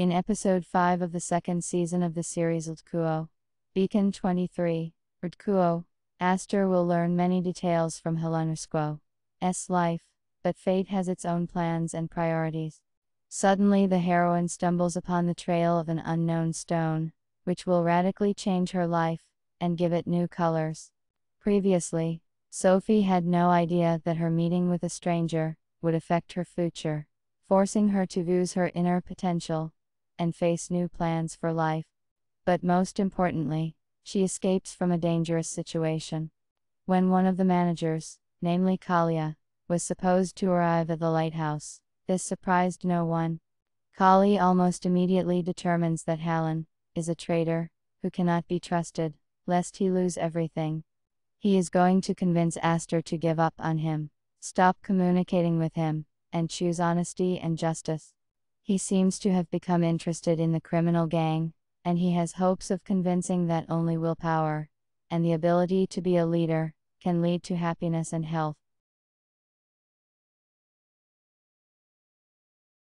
In episode 5 of the second season of the series Ldkuo, Beacon 23, Rdkuo, Astor will learn many details from Helonusquo's life, but fate has its own plans and priorities. Suddenly the heroine stumbles upon the trail of an unknown stone, which will radically change her life, and give it new colors. Previously, Sophie had no idea that her meeting with a stranger would affect her future, forcing her to use her inner potential, and face new plans for life. But most importantly, she escapes from a dangerous situation. When one of the managers, namely Kalia, was supposed to arrive at the lighthouse, this surprised no one. Kali almost immediately determines that Hallen is a traitor, who cannot be trusted, lest he lose everything. He is going to convince Astor to give up on him, stop communicating with him, and choose honesty and justice. He seems to have become interested in the criminal gang, and he has hopes of convincing that only willpower, and the ability to be a leader, can lead to happiness and health.